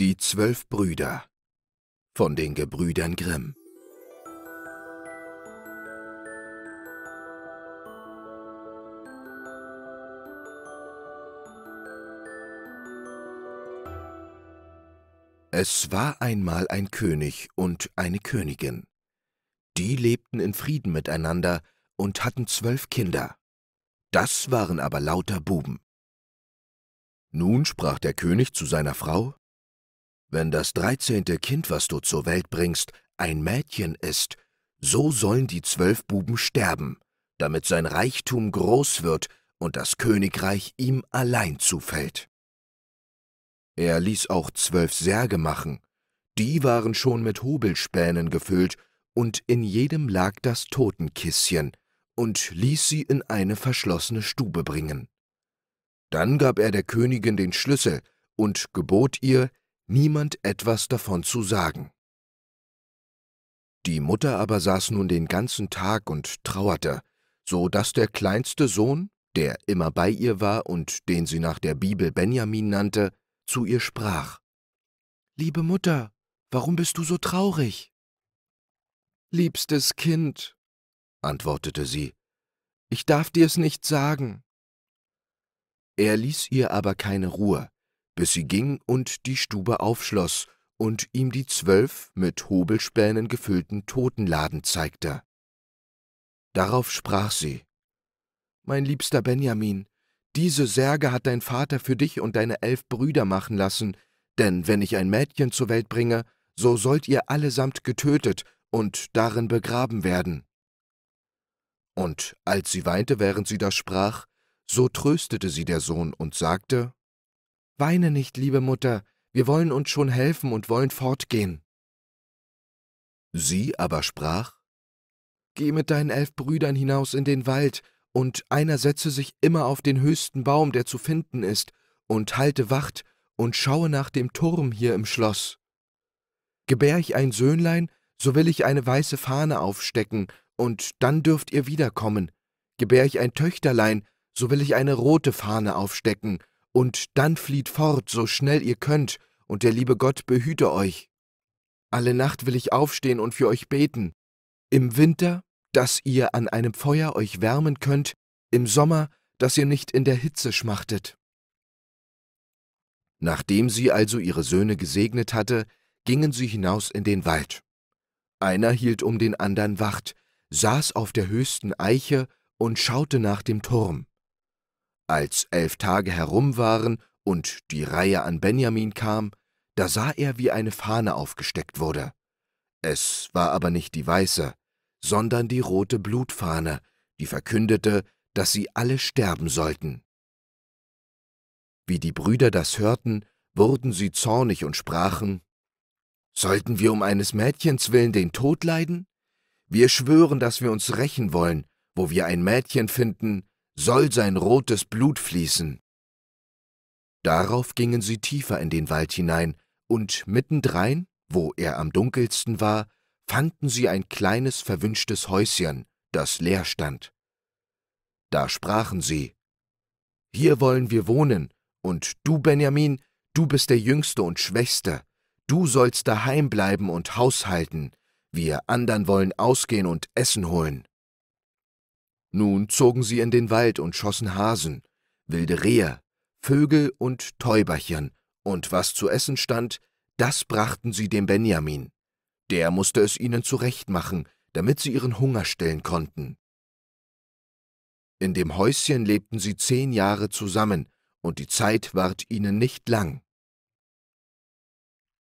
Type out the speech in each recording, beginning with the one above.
Die zwölf Brüder von den Gebrüdern Grimm Es war einmal ein König und eine Königin. Die lebten in Frieden miteinander und hatten zwölf Kinder. Das waren aber lauter Buben. Nun sprach der König zu seiner Frau, wenn das dreizehnte Kind, was du zur Welt bringst, ein Mädchen ist, so sollen die zwölf Buben sterben, damit sein Reichtum groß wird und das Königreich ihm allein zufällt. Er ließ auch zwölf Särge machen, die waren schon mit Hobelspänen gefüllt, und in jedem lag das Totenkissen, und ließ sie in eine verschlossene Stube bringen. Dann gab er der Königin den Schlüssel und gebot ihr, niemand etwas davon zu sagen. Die Mutter aber saß nun den ganzen Tag und trauerte, so daß der kleinste Sohn, der immer bei ihr war und den sie nach der Bibel Benjamin nannte, zu ihr sprach. Liebe Mutter, warum bist du so traurig? Liebstes Kind, antwortete sie, ich darf dir's nicht sagen. Er ließ ihr aber keine Ruhe, bis sie ging und die Stube aufschloss und ihm die zwölf mit Hobelspänen gefüllten Totenladen zeigte. Darauf sprach sie Mein liebster Benjamin, diese Särge hat dein Vater für dich und deine elf Brüder machen lassen, denn wenn ich ein Mädchen zur Welt bringe, so sollt ihr allesamt getötet und darin begraben werden. Und als sie weinte, während sie das sprach, so tröstete sie der Sohn und sagte, Weine nicht, liebe Mutter, wir wollen uns schon helfen und wollen fortgehen. Sie aber sprach, Geh mit deinen elf Brüdern hinaus in den Wald, und einer setze sich immer auf den höchsten Baum, der zu finden ist, und halte Wacht und schaue nach dem Turm hier im Schloss. Gebär ich ein Söhnlein, so will ich eine weiße Fahne aufstecken, und dann dürft ihr wiederkommen. Gebär ich ein Töchterlein, so will ich eine rote Fahne aufstecken, und dann flieht fort, so schnell ihr könnt, und der liebe Gott behüte euch. Alle Nacht will ich aufstehen und für euch beten. Im Winter, dass ihr an einem Feuer euch wärmen könnt, im Sommer, dass ihr nicht in der Hitze schmachtet. Nachdem sie also ihre Söhne gesegnet hatte, gingen sie hinaus in den Wald. Einer hielt um den andern Wacht, saß auf der höchsten Eiche und schaute nach dem Turm. Als elf Tage herum waren und die Reihe an Benjamin kam, da sah er, wie eine Fahne aufgesteckt wurde. Es war aber nicht die weiße, sondern die rote Blutfahne, die verkündete, dass sie alle sterben sollten. Wie die Brüder das hörten, wurden sie zornig und sprachen, Sollten wir um eines Mädchens willen den Tod leiden? Wir schwören, dass wir uns rächen wollen, wo wir ein Mädchen finden, soll sein rotes Blut fließen. Darauf gingen sie tiefer in den Wald hinein, und mittendrein, wo er am dunkelsten war, fanden sie ein kleines verwünschtes Häuschen, das leer stand. Da sprachen sie Hier wollen wir wohnen, und du, Benjamin, du bist der Jüngste und Schwächste, du sollst daheim bleiben und haushalten, wir andern wollen ausgehen und Essen holen. Nun zogen sie in den Wald und schossen Hasen, wilde Rehe, Vögel und Täuberchen, und was zu essen stand, das brachten sie dem Benjamin. Der musste es ihnen zurechtmachen, damit sie ihren Hunger stellen konnten. In dem Häuschen lebten sie zehn Jahre zusammen, und die Zeit ward ihnen nicht lang.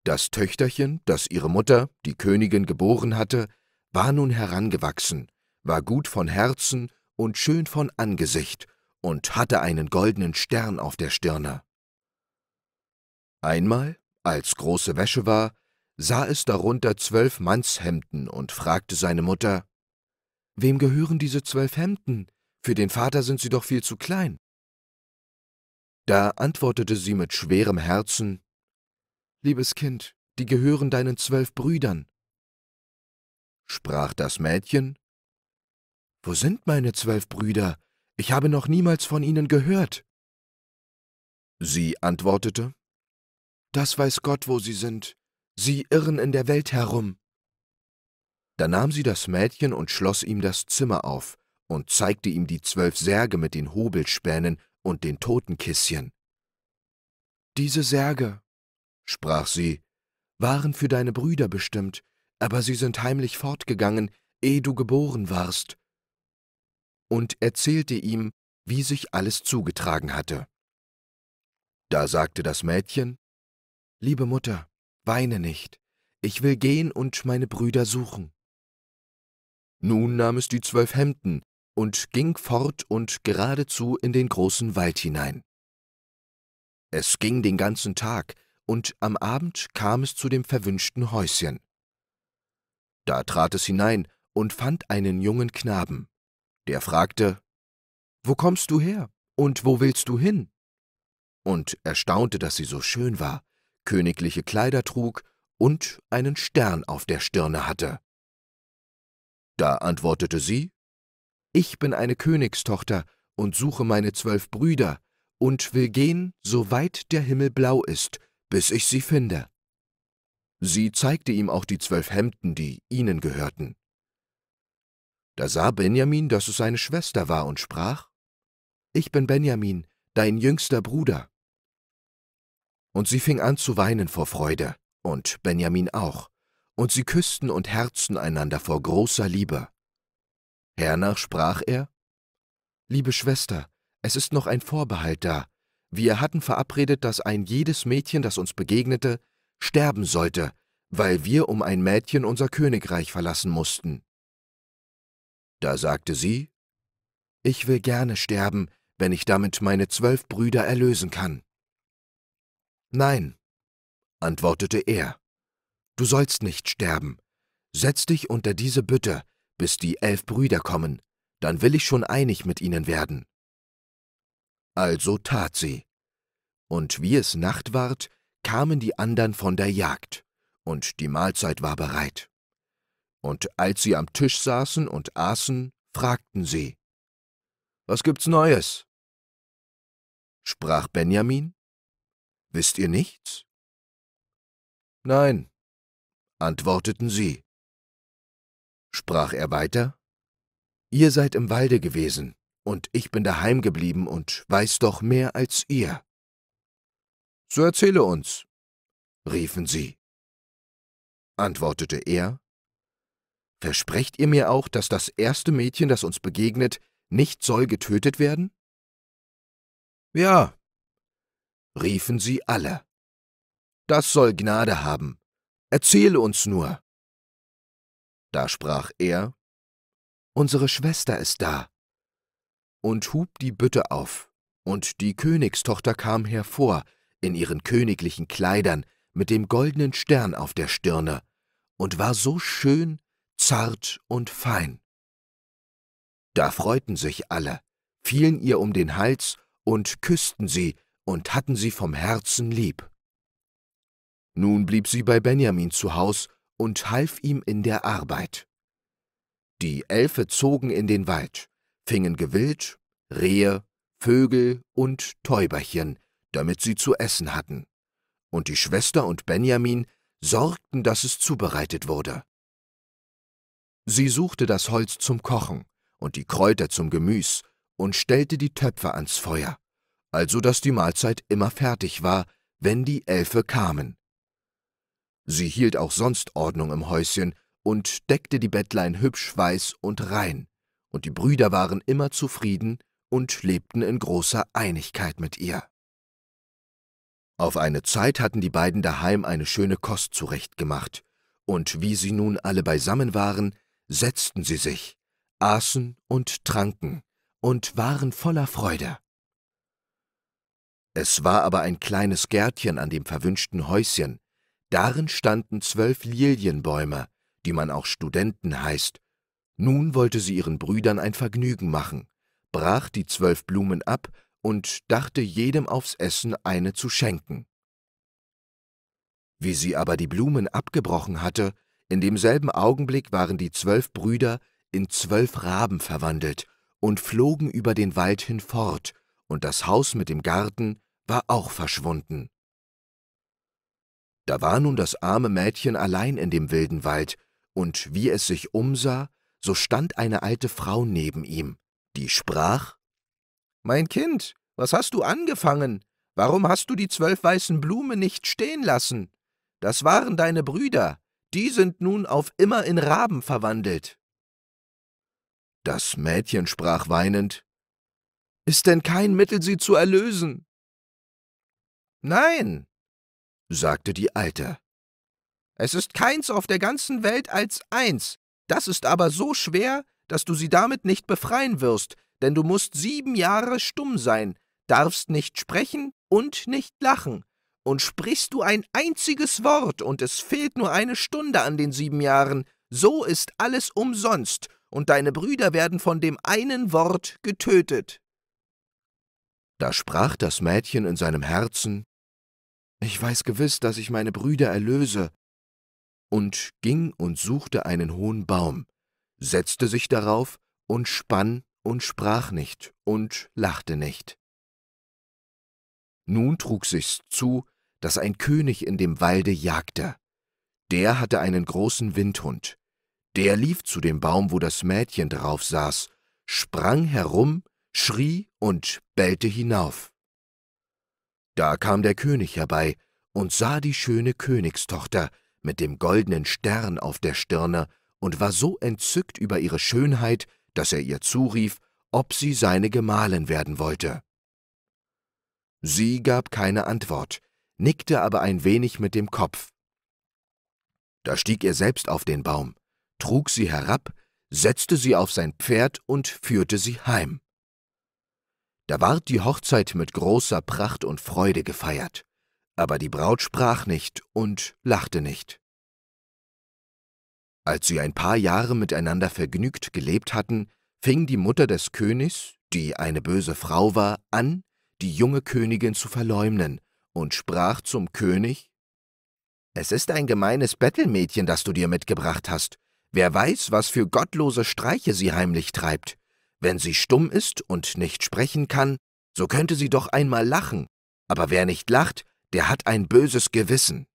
Das Töchterchen, das ihre Mutter, die Königin, geboren hatte, war nun herangewachsen, war gut von Herzen und schön von Angesicht und hatte einen goldenen Stern auf der Stirne. Einmal, als große Wäsche war, sah es darunter zwölf Mannshemden und fragte seine Mutter, Wem gehören diese zwölf Hemden? Für den Vater sind sie doch viel zu klein. Da antwortete sie mit schwerem Herzen, Liebes Kind, die gehören deinen zwölf Brüdern. Sprach das Mädchen, wo sind meine zwölf Brüder? Ich habe noch niemals von ihnen gehört. Sie antwortete, Das weiß Gott, wo sie sind. Sie irren in der Welt herum. Da nahm sie das Mädchen und schloss ihm das Zimmer auf und zeigte ihm die zwölf Särge mit den Hobelspänen und den Totenkisschen. Diese Särge, sprach sie, waren für deine Brüder bestimmt, aber sie sind heimlich fortgegangen, ehe du geboren warst und erzählte ihm, wie sich alles zugetragen hatte. Da sagte das Mädchen Liebe Mutter, weine nicht, ich will gehen und meine Brüder suchen. Nun nahm es die zwölf Hemden und ging fort und geradezu in den großen Wald hinein. Es ging den ganzen Tag, und am Abend kam es zu dem verwünschten Häuschen. Da trat es hinein und fand einen jungen Knaben. Der fragte, Wo kommst du her und wo willst du hin? und erstaunte, dass sie so schön war, königliche Kleider trug und einen Stern auf der Stirne hatte. Da antwortete sie, Ich bin eine Königstochter und suche meine zwölf Brüder und will gehen, so weit der Himmel blau ist, bis ich sie finde. Sie zeigte ihm auch die zwölf Hemden, die ihnen gehörten. Da sah Benjamin, dass es seine Schwester war und sprach, Ich bin Benjamin, dein jüngster Bruder. Und sie fing an zu weinen vor Freude, und Benjamin auch, und sie küssten und herzten einander vor großer Liebe. Hernach sprach er, Liebe Schwester, es ist noch ein Vorbehalt da. Wir hatten verabredet, dass ein jedes Mädchen, das uns begegnete, sterben sollte, weil wir um ein Mädchen unser Königreich verlassen mussten. Da sagte sie, Ich will gerne sterben, wenn ich damit meine zwölf Brüder erlösen kann. Nein, antwortete er, du sollst nicht sterben. Setz dich unter diese Bütte, bis die elf Brüder kommen, dann will ich schon einig mit ihnen werden. Also tat sie. Und wie es Nacht ward, kamen die anderen von der Jagd, und die Mahlzeit war bereit und als sie am Tisch saßen und aßen, fragten sie, Was gibt's Neues? Sprach Benjamin, Wisst ihr nichts? Nein, antworteten sie. Sprach er weiter, Ihr seid im Walde gewesen, und ich bin daheim geblieben und weiß doch mehr als ihr. So erzähle uns, riefen sie. Antwortete er, Versprecht ihr mir auch, dass das erste Mädchen, das uns begegnet, nicht soll getötet werden? Ja, riefen sie alle. Das soll Gnade haben. Erzähle uns nur. Da sprach er, Unsere Schwester ist da, und hub die Bütte auf, und die Königstochter kam hervor, in ihren königlichen Kleidern, mit dem goldenen Stern auf der Stirne, und war so schön, zart und fein. Da freuten sich alle, fielen ihr um den Hals und küssten sie und hatten sie vom Herzen lieb. Nun blieb sie bei Benjamin zu Haus und half ihm in der Arbeit. Die Elfe zogen in den Wald, fingen Gewild, Rehe, Vögel und Täuberchen, damit sie zu essen hatten, und die Schwester und Benjamin sorgten, dass es zubereitet wurde. Sie suchte das Holz zum Kochen und die Kräuter zum Gemüs und stellte die Töpfe ans Feuer, also dass die Mahlzeit immer fertig war, wenn die Elfe kamen. Sie hielt auch sonst Ordnung im Häuschen und deckte die Bettlein hübsch weiß und rein, und die Brüder waren immer zufrieden und lebten in großer Einigkeit mit ihr. Auf eine Zeit hatten die beiden daheim eine schöne Kost zurechtgemacht, und wie sie nun alle beisammen waren, setzten sie sich, aßen und tranken und waren voller Freude. Es war aber ein kleines Gärtchen an dem verwünschten Häuschen, darin standen zwölf Lilienbäume, die man auch Studenten heißt. Nun wollte sie ihren Brüdern ein Vergnügen machen, brach die zwölf Blumen ab und dachte jedem aufs Essen eine zu schenken. Wie sie aber die Blumen abgebrochen hatte, in demselben Augenblick waren die zwölf Brüder in zwölf Raben verwandelt und flogen über den Wald hinfort, und das Haus mit dem Garten war auch verschwunden. Da war nun das arme Mädchen allein in dem wilden Wald, und wie es sich umsah, so stand eine alte Frau neben ihm, die sprach Mein Kind, was hast du angefangen? Warum hast du die zwölf weißen Blumen nicht stehen lassen? Das waren deine Brüder, die sind nun auf immer in Raben verwandelt. Das Mädchen sprach weinend Ist denn kein Mittel, sie zu erlösen? Nein, sagte die Alte. Es ist keins auf der ganzen Welt als eins, das ist aber so schwer, dass du sie damit nicht befreien wirst, denn du musst sieben Jahre stumm sein, darfst nicht sprechen und nicht lachen, und sprichst du ein einziges Wort, und es fehlt nur eine Stunde an den sieben Jahren, so ist alles umsonst, und deine Brüder werden von dem einen Wort getötet. Da sprach das Mädchen in seinem Herzen, Ich weiß gewiss, dass ich meine Brüder erlöse, und ging und suchte einen hohen Baum, setzte sich darauf und spann und sprach nicht und lachte nicht. Nun trug sich's zu, dass ein König in dem Walde jagte. Der hatte einen großen Windhund. Der lief zu dem Baum, wo das Mädchen drauf saß, sprang herum, schrie und bellte hinauf. Da kam der König herbei und sah die schöne Königstochter mit dem goldenen Stern auf der Stirne und war so entzückt über ihre Schönheit, dass er ihr zurief, ob sie seine Gemahlin werden wollte. Sie gab keine Antwort, nickte aber ein wenig mit dem Kopf. Da stieg er selbst auf den Baum, trug sie herab, setzte sie auf sein Pferd und führte sie heim. Da ward die Hochzeit mit großer Pracht und Freude gefeiert, aber die Braut sprach nicht und lachte nicht. Als sie ein paar Jahre miteinander vergnügt gelebt hatten, fing die Mutter des Königs, die eine böse Frau war, an, die junge Königin zu verleumnen und sprach zum König, »Es ist ein gemeines Bettelmädchen, das du dir mitgebracht hast. Wer weiß, was für gottlose Streiche sie heimlich treibt. Wenn sie stumm ist und nicht sprechen kann, so könnte sie doch einmal lachen, aber wer nicht lacht, der hat ein böses Gewissen.«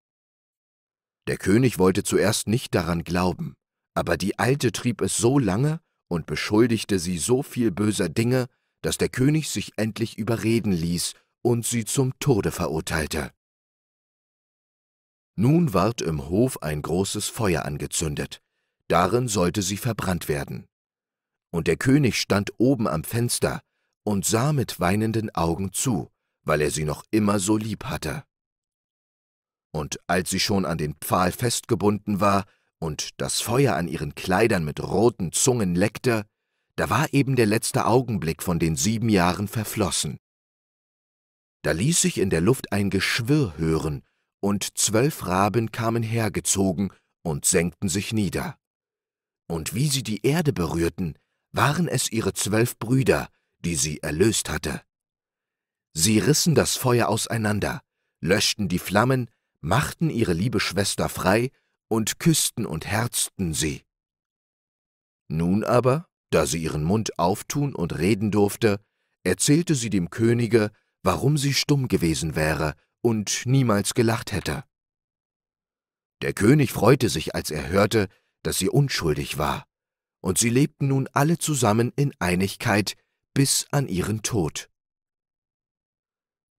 Der König wollte zuerst nicht daran glauben, aber die Alte trieb es so lange und beschuldigte sie so viel böser Dinge, dass der König sich endlich überreden ließ und sie zum Tode verurteilte. Nun ward im Hof ein großes Feuer angezündet, darin sollte sie verbrannt werden. Und der König stand oben am Fenster und sah mit weinenden Augen zu, weil er sie noch immer so lieb hatte. Und als sie schon an den Pfahl festgebunden war und das Feuer an ihren Kleidern mit roten Zungen leckte, da war eben der letzte Augenblick von den sieben Jahren verflossen. Da ließ sich in der Luft ein Geschwirr hören, und zwölf Raben kamen hergezogen und senkten sich nieder. Und wie sie die Erde berührten, waren es ihre zwölf Brüder, die sie erlöst hatte. Sie rissen das Feuer auseinander, löschten die Flammen, machten ihre liebe Schwester frei und küssten und herzten sie. Nun aber, da sie ihren Mund auftun und reden durfte, erzählte sie dem Könige, warum sie stumm gewesen wäre und niemals gelacht hätte. Der König freute sich, als er hörte, dass sie unschuldig war, und sie lebten nun alle zusammen in Einigkeit bis an ihren Tod.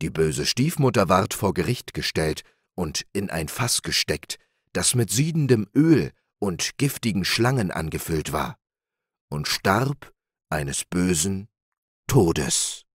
Die böse Stiefmutter ward vor Gericht gestellt und in ein Fass gesteckt, das mit siedendem Öl und giftigen Schlangen angefüllt war, und starb eines bösen Todes.